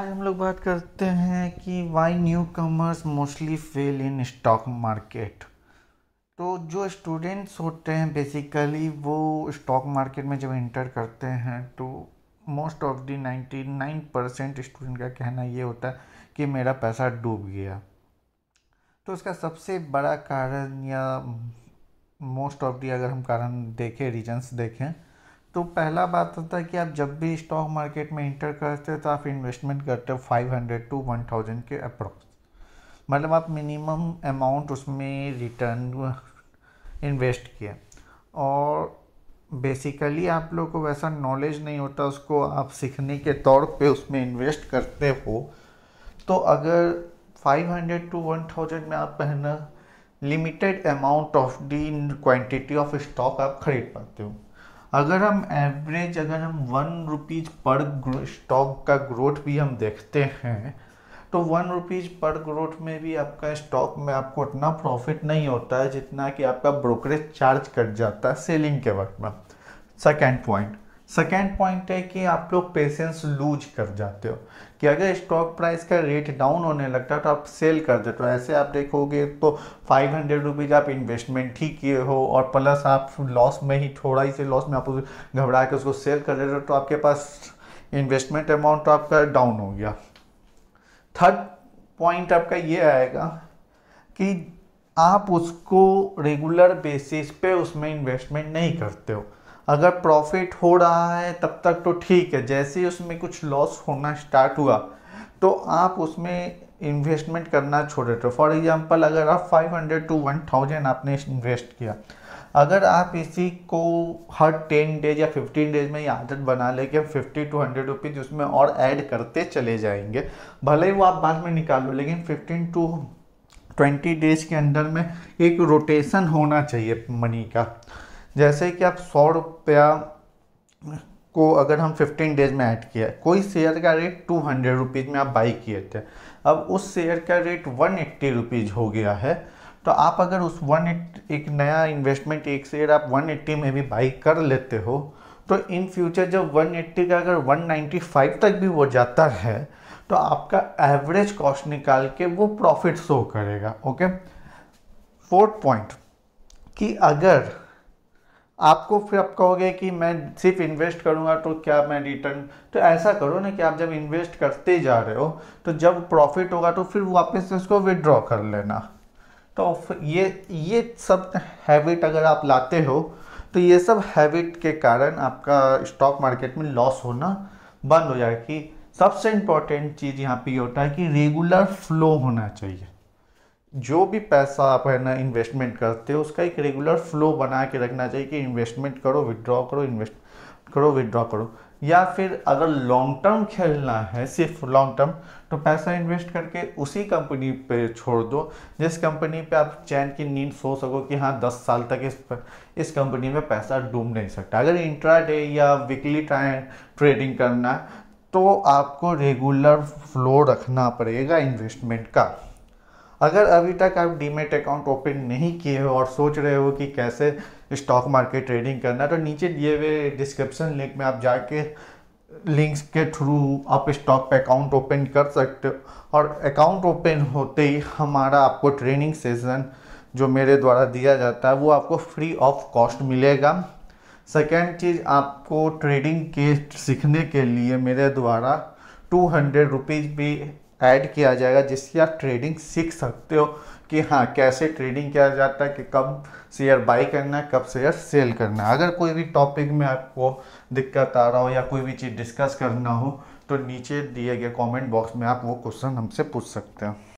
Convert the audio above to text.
आज हम लोग बात करते हैं कि why newcomers mostly fail in stock market तो जो स्टूडेंट्स होते हैं बेसिकली वो स्टॉक मार्केट में जब इंटर करते हैं तो most of the ninety nine percent student का कहना ये होता है कि मेरा पैसा डूब गया तो उसका सबसे बड़ा कारण या मोस्ट ऑफ दी अगर हम कारण देखें रीजन्स देखें तो पहला बात होता तो है कि आप जब भी स्टॉक मार्केट में इंटर करते हो तो आप इन्वेस्टमेंट करते हो five hundred to one thousand के अप्रोक्स मतलब आप मिनिमम अमाउंट उसमें रिटर्न इन्वेस्ट किया और बेसिकली आप लोग को वैसा नॉलेज नहीं होता उसको आप सीखने के तौर पे उसमें इन्वेस्ट करते हो तो अगर 500 टू 1000 में आप पहना limited amount of the quantity of stock आप खरीद पाते हो अगर हम एवरेज अगर हम वन रुपीज़ पर स्टॉक का ग्रोथ भी हम देखते हैं तो वन रुपीज़ पर ग्रोथ में भी आपका स्टॉक में आपको उतना प्रॉफिट नहीं होता है जितना कि आपका ब्रोकरेज चार्ज कट जाता है सेलिंग के वक्त में सेकेंड पॉइंट सेकेंड पॉइंट है कि आप लोग पेशेंस लूज कर जाते हो कि अगर स्टॉक प्राइस का रेट डाउन होने लगता है तो आप सेल कर देते हो ऐसे आप देखोगे तो फाइव हंड्रेड रुपीज़ आप इन्वेस्टमेंट ही किए हो और प्लस आप लॉस में ही थोड़ा ही से लॉस में आप घबरा के उसको सेल कर देते हो तो आपके पास इन्वेस्टमेंट अमाउंट तो आपका डाउन हो गया थर्ड पॉइंट आपका ये आएगा कि आप उसको रेगुलर बेसिस पे उसमें इन्वेस्टमेंट नहीं करते हो अगर प्रॉफिट हो रहा है तब तक तो ठीक है जैसे ही उसमें कुछ लॉस होना स्टार्ट हुआ तो आप उसमें इन्वेस्टमेंट करना छोड़ देते हो फॉर एग्जांपल अगर आप 500 टू 1000 आपने इन्वेस्ट किया अगर आप इसी को हर टेन डेज या फिफ्टीन डेज में ये आदत बना लेके फिफ्टी टू हंड्रेड रुपीज़ उसमें और ऐड करते चले जाएंगे भले ही वो आप बाद में निकालो लेकिन फिफ्टीन टू ट्वेंटी डेज के अंदर में एक रोटेशन होना चाहिए मनी का जैसे कि आप सौ रुपया को अगर हम 15 डेज में ऐड किया कोई शेयर का रेट टू हंड्रेड रुपीज़ में आप बाई किए थे अब उस शेयर का रेट वन एट्टी रुपीज़ हो गया है तो आप अगर उस वन एक नया इन्वेस्टमेंट एक शेयर आप वन एट्टी में भी बाई कर लेते हो तो इन फ्यूचर जब 180 का अगर 195 तक भी वो जाता है तो आपका एवरेज कॉस्ट निकाल के वो प्रॉफिट शो करेगा ओके फोर्थ पॉइंट कि अगर आपको फिर आप कहोगे कि मैं सिर्फ इन्वेस्ट करूँगा तो क्या मैं रिटर्न तो ऐसा करो ना कि आप जब इन्वेस्ट करते जा रहे हो तो जब प्रॉफिट होगा तो फिर वापस उसको विदड्रॉ कर लेना तो ये ये सब हैबिट अगर आप लाते हो तो ये सब हैबिट के कारण आपका स्टॉक मार्केट में लॉस होना बंद हो जाएगा कि सबसे इम्पॉर्टेंट चीज़ यहाँ पे होता है कि रेगुलर फ्लो होना चाहिए जो भी पैसा आप है ना इन्वेस्टमेंट करते हो उसका एक रेगुलर फ्लो बना के रखना चाहिए कि इन्वेस्टमेंट करो विदड्रॉ करो इन्वेस्ट करो विदड्रॉ करो या फिर अगर लॉन्ग टर्म खेलना है सिर्फ लॉन्ग टर्म तो पैसा इन्वेस्ट करके उसी कंपनी पे छोड़ दो जिस कंपनी पे आप चैन की नींद सो सको कि हाँ दस साल तक इस इस कंपनी में पैसा डूब नहीं सकता अगर इंट्रा डे या वीकली ट्राइम ट्रेडिंग करना है तो आपको रेगुलर फ्लो रखना पड़ेगा इन्वेस्टमेंट का अगर अभी तक आप डीमेट अकाउंट ओपन नहीं किए हो और सोच रहे हो कि कैसे स्टॉक मार्केट ट्रेडिंग करना तो नीचे दिए हुए डिस्क्रिप्शन लिंक में आप जाके लिंक्स के थ्रू आप स्टॉक पे अकाउंट ओपन कर सकते हो और अकाउंट ओपन होते ही हमारा आपको ट्रेनिंग सेशन जो मेरे द्वारा दिया जाता है वो आपको फ्री ऑफ कॉस्ट मिलेगा सेकेंड चीज़ आपको ट्रेडिंग के सीखने के लिए मेरे द्वारा टू हंड्रेड रुपीज़ भी ऐड किया जाएगा जिससे आप ट्रेडिंग सीख सकते हो कि हाँ कैसे ट्रेडिंग किया जाता है कि कब शेयर बाई करना है कब शेयर सेल करना है अगर कोई भी टॉपिक में आपको दिक्कत आ रहा हो या कोई भी चीज़ डिस्कस करना हो तो नीचे दिए गए कमेंट बॉक्स में आप वो क्वेश्चन हमसे पूछ सकते हो